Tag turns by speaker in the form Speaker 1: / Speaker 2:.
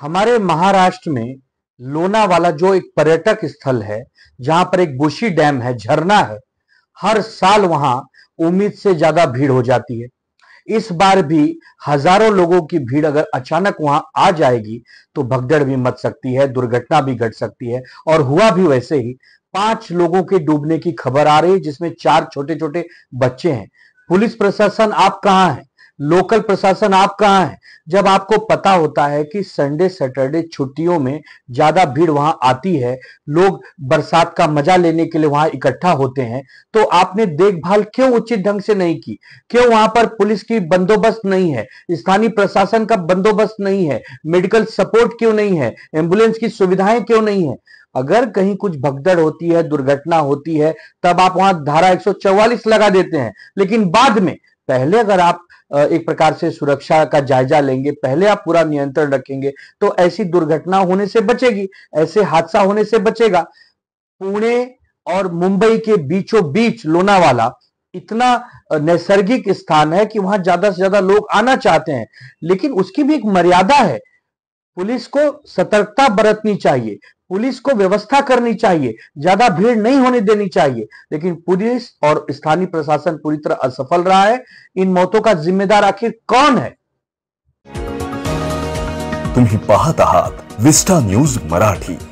Speaker 1: हमारे महाराष्ट्र में लोनावाला जो एक पर्यटक स्थल है जहां पर एक बुशी डैम है झरना है हर साल वहां उम्मीद से ज्यादा भीड़ हो जाती है इस बार भी हजारों लोगों की भीड़ अगर अचानक वहां आ जाएगी तो भगदड़ भी मच सकती है दुर्घटना भी घट सकती है और हुआ भी वैसे ही पांच लोगों के डूबने की खबर आ रही है जिसमें चार छोटे छोटे बच्चे हैं पुलिस प्रशासन आप कहाँ हैं लोकल प्रशासन आप कहाँ है जब आपको पता होता है कि संडे सैटरडे छुट्टियों में ज्यादा भीड़ वहां आती है लोग बरसात का मजा लेने के लिए वहां इकट्ठा होते हैं तो आपने देखभाल क्यों उचित ढंग से नहीं की क्यों वहां पर पुलिस की बंदोबस्त नहीं है स्थानीय प्रशासन का बंदोबस्त नहीं है मेडिकल सपोर्ट क्यों नहीं है एम्बुलेंस की सुविधाएं क्यों नहीं है अगर कहीं कुछ भगदड़ होती है दुर्घटना होती है तब आप वहां धारा 144 लगा देते हैं लेकिन बाद में पहले अगर आप एक प्रकार से सुरक्षा का जायजा लेंगे पहले आप पूरा नियंत्रण रखेंगे तो ऐसी दुर्घटना होने से बचेगी ऐसे हादसा होने से बचेगा पुणे और मुंबई के बीचों बीच लोनावाला इतना नैसर्गिक स्थान है कि वहां ज्यादा से ज्यादा लोग आना चाहते हैं लेकिन उसकी भी एक मर्यादा है पुलिस को सतर्कता बरतनी चाहिए पुलिस को व्यवस्था करनी चाहिए ज्यादा भीड़ नहीं होने देनी चाहिए लेकिन पुलिस और स्थानीय प्रशासन पूरी तरह असफल रहा है इन मौतों का जिम्मेदार आखिर कौन है तुम्ही पहात आहात विस्टा न्यूज मराठी